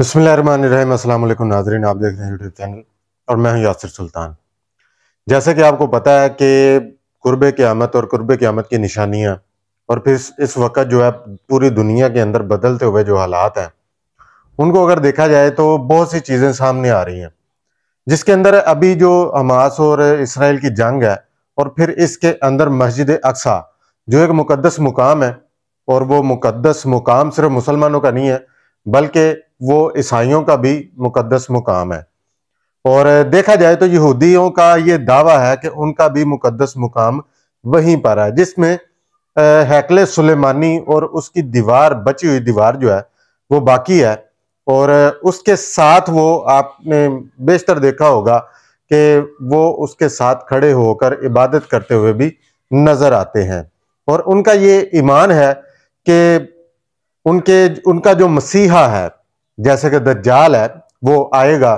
बसमीम नाजरीन आप देख रहे हैं यूट्यूब चैनल और मैं हूं यासिर सुल्तान जैसा कि आपको पता है कि कुर्बे की आमद और कुर्बे के आमद की निशानियाँ और फिर इस वक्त जो है पूरी दुनिया के अंदर बदलते हुए जो हालात हैं उनको अगर देखा जाए तो बहुत सी चीज़ें सामने आ रही हैं जिसके अंदर अभी जो हमास और इसराइल की जंग है और फिर इसके अंदर मस्जिद अक्सा जो एक मुकदस मुकाम है और वो मुकदस मुकाम सिर्फ मुसलमानों का नहीं है बल्कि वो ईसाइयों का भी मुकदस मुकाम है और देखा जाए तो यहूदियों का ये दावा है कि उनका भी मुकदस मुकाम वहीं पर है जिसमें हैकले सुलेमानी और उसकी दीवार बची हुई दीवार जो है वो बाकी है और उसके साथ वो आपने बेशतर देखा होगा कि वो उसके साथ खड़े होकर इबादत करते हुए भी नज़र आते हैं और उनका ये ईमान है कि उनके उनका जो मसीहा है जैसे कि दज्जाल है वो आएगा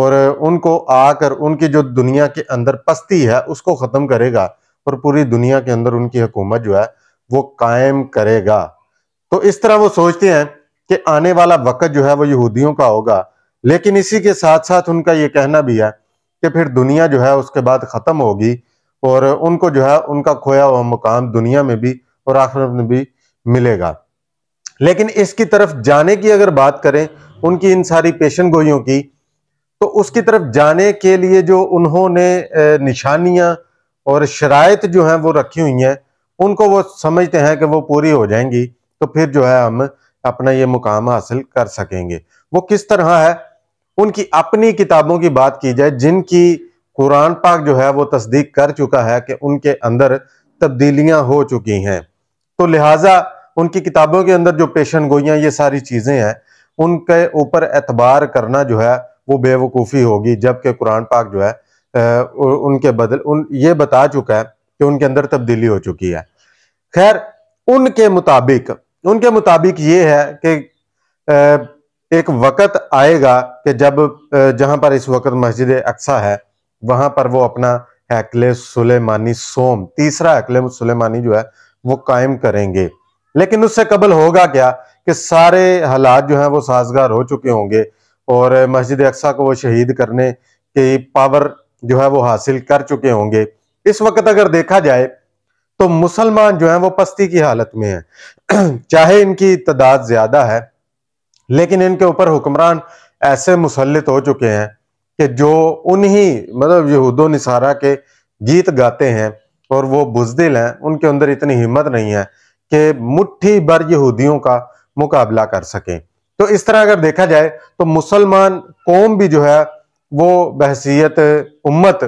और उनको आकर उनकी जो दुनिया के अंदर पस्ती है उसको ख़त्म करेगा और पूरी दुनिया के अंदर उनकी हुकूमत जो है वो कायम करेगा तो इस तरह वो सोचते हैं कि आने वाला वक़्त जो है वो यहूदियों का होगा लेकिन इसी के साथ साथ उनका ये कहना भी है कि फिर दुनिया जो है उसके बाद ख़त्म होगी और उनको जो है उनका खोया हुआ मुकाम दुनिया में भी और आखिरत में भी मिलेगा लेकिन इसकी तरफ जाने की अगर बात करें उनकी इन सारी पेशन गोइयों की तो उसकी तरफ जाने के लिए जो उन्होंने निशानियां और शरात जो हैं वो रखी हुई हैं उनको वो समझते हैं कि वो पूरी हो जाएंगी तो फिर जो है हम अपना ये मुकाम हासिल कर सकेंगे वो किस तरह है उनकी अपनी किताबों की बात की जाए जिनकी कुरान पाक जो है वो तस्दीक कर चुका है कि उनके अंदर तब्दीलियां हो चुकी हैं तो लिहाजा उनकी किताबों के अंदर जो पेशन गोइयाँ ये सारी चीज़ें हैं उनके ऊपर एतबार करना जो है वो बेवकूफ़ी होगी जबकि कुरान पाक जो है उनके बदल उन ये बता चुका है कि उनके अंदर तब्दीली हो चुकी है खैर उनके मुताबिक उनके मुताबिक ये है कि एक वक़्त आएगा कि जब जहाँ पर इस वक्त मस्जिद अक्सा है वहाँ पर वो अपना हैकल सुलेमानी सोम तीसरा हैकल सुलेमानी जो है वो कायम करेंगे लेकिन उससे कबल होगा क्या कि सारे हालात जो हैं वो साजगार हो चुके होंगे और मस्जिद अक्सा को वो शहीद करने की पावर जो है वो हासिल कर चुके होंगे इस वक्त अगर देखा जाए तो मुसलमान जो है वो पस्ती की हालत में है चाहे इनकी तादाद ज्यादा है लेकिन इनके ऊपर हुक्मरान ऐसे मुसलित हो चुके हैं कि जो उन्हीं मतलब यहूदो निसारा के गीत गाते हैं और वो बुजदिल हैं उनके अंदर इतनी हिम्मत नहीं है कि मुट्ठी भर यहूदियों का मुकाबला कर सकें तो इस तरह अगर देखा जाए तो मुसलमान कौम भी जो है वो बहसीत उम्मत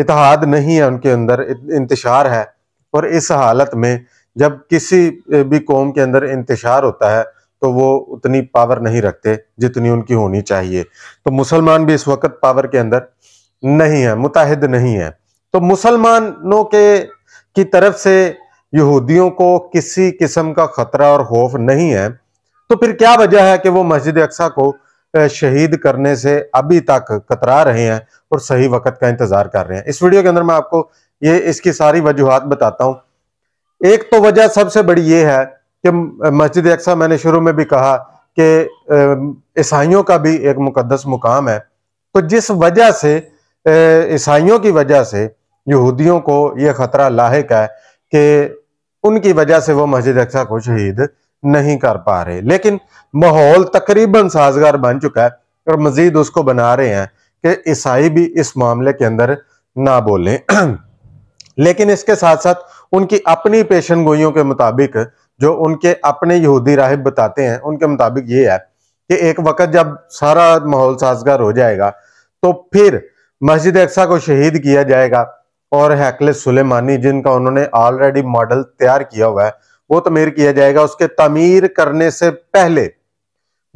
इतिहाद नहीं है उनके अंदर इंतशार है और इस हालत में जब किसी भी कौम के अंदर इंतशार होता है तो वो उतनी पावर नहीं रखते जितनी उनकी होनी चाहिए तो मुसलमान भी इस वक्त पावर के अंदर नहीं है मुताहिद नहीं है तो मुसलमानों के की तरफ से यहूदियों को किसी किस्म का खतरा और खौफ नहीं है तो फिर क्या वजह है कि वो मस्जिद अक्सा को शहीद करने से अभी तक कतरा रहे हैं और सही वक्त का इंतजार कर रहे हैं इस वीडियो के अंदर मैं आपको ये इसकी सारी वजूहत बताता हूँ एक तो वजह सबसे बड़ी ये है कि मस्जिद अक्सा मैंने शुरू में भी कहा कि ईसाइयों का भी एक मुकदस मुकाम है तो जिस वजह से ईसाइयों की वजह से यहूदियों को यह खतरा लाक है कि उनकी वजह से वो मस्जिद अक्सा को शहीद नहीं कर पा रहे लेकिन माहौल तकरीबन साजगार बन चुका है और मजीद उसको बना रहे हैं कि ईसाई भी इस मामले के अंदर ना बोलें लेकिन इसके साथ साथ उनकी अपनी पेशन गोइयों के मुताबिक जो उनके अपने यहूदी राहिब बताते हैं उनके मुताबिक ये है कि एक वक्त जब सारा माहौल साजगार हो जाएगा तो फिर मस्जिद अक्सा को शहीद किया जाएगा और हैकले सुलेमानी जिनका उन्होंने ऑलरेडी मॉडल तैयार किया हुआ है वो तमीर किया जाएगा उसके तमीर करने से पहले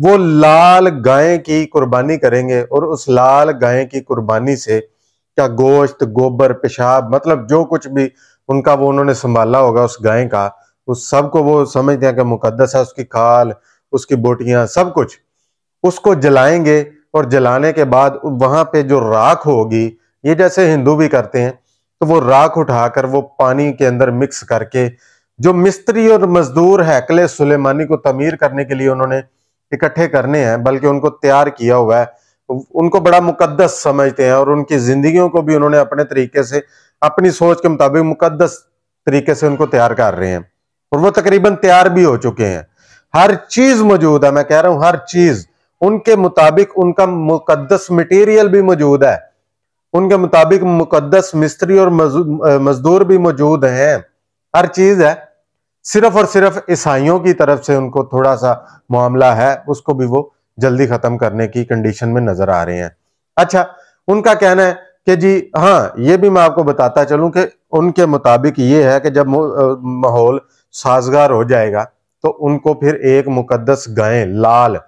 वो लाल गाय की कुर्बानी करेंगे और उस लाल गाय की कुर्बानी से क्या गोश्त गोबर पेशाब मतलब जो कुछ भी उनका वो उन्होंने संभाला होगा उस गाय का उस सबको वो समझते हैं कि मुकदस है उसकी खाल उसकी बोटियां सब कुछ उसको जलाएंगे और जलाने के बाद वहां पे जो राख होगी ये जैसे हिंदू भी करते हैं तो वो राख उठाकर वो पानी के अंदर मिक्स करके जो मिस्त्री और मजदूर है अकले सुलेमानी को तमीर करने के लिए उन्होंने इकट्ठे करने हैं बल्कि उनको तैयार किया हुआ है उनको बड़ा मुकद्दस समझते हैं और उनकी जिंदगियों को भी उन्होंने अपने तरीके से अपनी सोच के मुताबिक मुकद्दस तरीके से उनको तैयार कर रहे हैं और वो तकरीबन तैयार भी हो चुके हैं हर चीज मौजूद है मैं कह रहा हूं हर चीज उनके मुताबिक उनका मुकद्दस मटेरियल भी मौजूद है उनके मुताबिक मुकदस मिस्त्री और मजदूर भी मौजूद हैं हर चीज है सिर्फ और सिर्फ ईसाइयों की तरफ से उनको थोड़ा सा मामला है उसको भी वो जल्दी खत्म करने की कंडीशन में नजर आ रहे हैं अच्छा उनका कहना है कि जी हाँ ये भी मैं आपको बताता चलूं कि उनके मुताबिक ये है कि जब माहौल साजगार हो जाएगा तो उनको फिर एक मुकदस गाय लाल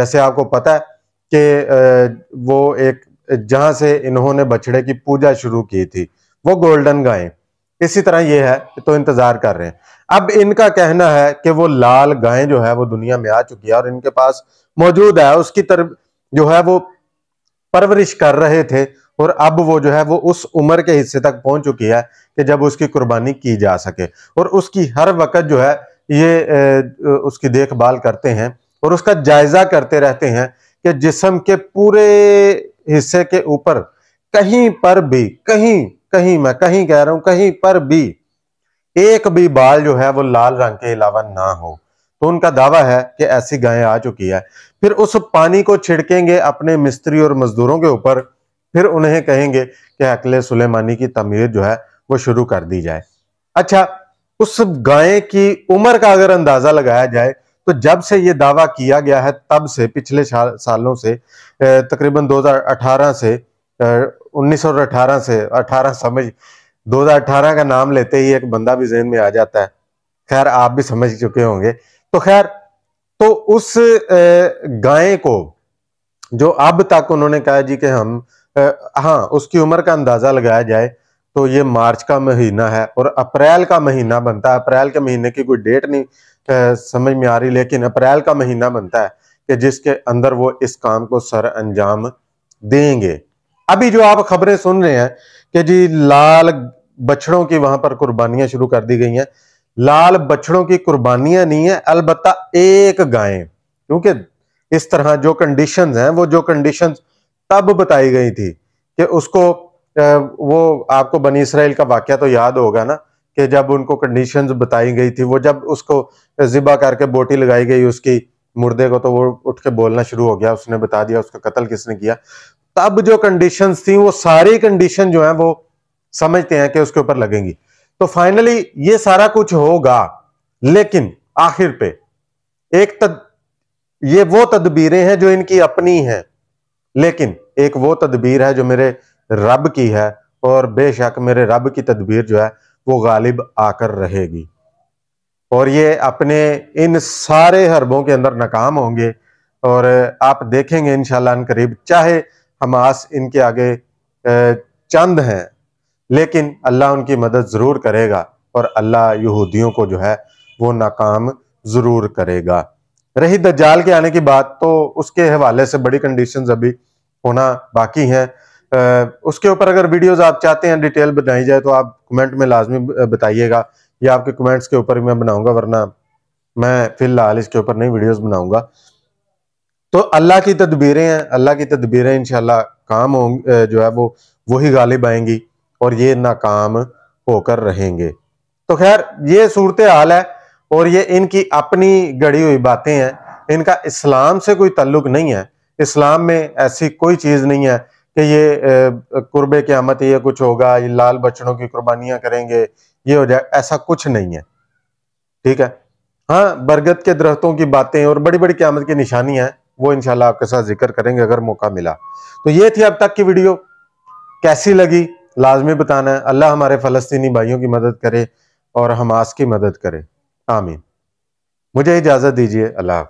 जैसे आपको पता है कि वो एक जहां से इन्होंने बछड़े की पूजा शुरू की थी वो गोल्डन गाय इसी तरह ये है तो इंतजार कर रहे हैं अब इनका कहना है कि वो लाल गाय जो है वो दुनिया में आ चुकी है और इनके पास मौजूद है उसकी तरफ जो है वो परवरिश कर रहे थे और अब वो जो है वो उस उम्र के हिस्से तक पहुंच चुकी है कि जब उसकी कुर्बानी की जा सके और उसकी हर वक्त जो है ये उसकी देखभाल करते हैं और उसका जायजा करते रहते हैं कि जिसम के पूरे हिस्से के ऊपर कहीं पर भी कहीं कहीं मैं कहीं कह रहा हूं कहीं पर भी एक भी बाल जो है वो लाल रंग के अलावा ना हो तो उनका दावा है कि ऐसी गायें आ चुकी है फिर उस पानी को छिड़केंगे अपने मिस्त्री और मजदूरों के ऊपर फिर उन्हें कहेंगे कि अकल सुलेमानी की तमीर जो है वो शुरू कर दी जाए अच्छा उस गाय की उम्र का अगर अंदाजा लगाया जाए तो जब से ये दावा किया गया है तब से पिछले सालों से तकरीबन 2018 से उन्नीस से 18 समझ 2018 का नाम लेते ही एक बंदा भी जहन में आ जाता है खैर आप भी समझ चुके होंगे तो खैर तो उस गाय को जो अब तक उन्होंने कहा जी कि हम हाँ उसकी उम्र का अंदाजा लगाया जाए तो ये मार्च का महीना है और अप्रैल का महीना बनता है अप्रैल के महीने की कोई डेट नहीं समझ में आ रही लेकिन अप्रैल का महीना बनता है कि जिसके अंदर वो इस काम को सर अंजाम देंगे अभी जो आप खबरें सुन रहे हैं कि जी लाल बछड़ों की वहां पर कुर्बानियां शुरू कर दी गई हैं लाल बछड़ों की कुर्बानियां नहीं है अलबत्ता एक गाय क्योंकि इस तरह जो कंडीशंस हैं वो जो कंडीशंस तब बताई गई थी कि उसको वो आपको बनी इसराइल का वाक्य तो याद होगा ना कि जब उनको कंडीशंस बताई गई थी वो जब उसको ज़िबा करके बोटी लगाई गई उसकी मुर्दे को तो वो उठ के बोलना शुरू हो गया उसने बता दिया उसका कत्ल किसने किया तब जो कंडीशंस थी वो सारी कंडीशन जो है वो समझते हैं कि उसके ऊपर लगेंगी तो फाइनली ये सारा कुछ होगा लेकिन आखिर पे एक तद ये वो तदबीरें हैं जो इनकी अपनी हैं लेकिन एक वो तदबीर है जो मेरे रब की है और बेशक मेरे रब की तदबीर जो है वो गालिब आकर रहेगी और ये अपने इन सारे हरबों के अंदर नाकाम होंगे और आप देखेंगे इन करीब चाहे हमास इनके आगे चंद हैं लेकिन अल्लाह उनकी मदद ज़रूर करेगा और अल्लाह यहूदियों को जो है वो नाकाम ज़रूर करेगा रही दज्जाल के आने की बात तो उसके हवाले से बड़ी कंडीशंस अभी होना बाकी हैं उसके ऊपर अगर वीडियोज आप चाहते हैं डिटेल बनाई जाए तो आप कमेंट में लाजमी बताइएगा या आपके कमेंट्स के ऊपर मैं बनाऊंगा वरना मैं फिलहाल इसके ऊपर नहीं वीडियोज बनाऊंगा तो अल्लाह की तदबीरें हैं अल्लाह की तदबीरें इनशाला काम जो है वो वही गालिब आएंगी और ये नाकाम होकर रहेंगे तो खैर ये सूरत हाल है और ये इनकी अपनी गढ़ी हुई बातें हैं इनका इस्लाम से कोई तल्लुक नहीं है इस्लाम में ऐसी कोई चीज़ नहीं है कि ये की आमत ये कुछ होगा ये लाल बच्चों की कुर्बानियां करेंगे ये हो जाए ऐसा कुछ नहीं है ठीक है हाँ बरगद के दरख्तों की बातें और बड़ी बड़ी क्यामत की निशानियां हैं वो इंशाल्लाह आपके साथ जिक्र करेंगे अगर मौका मिला तो ये थी अब तक की वीडियो कैसी लगी लाजमी बताना है अल्लाह हमारे फलस्तीनी भाइयों की मदद करे और हमास की मदद करे आमीन मुझे इजाज़त दीजिए अल्लाह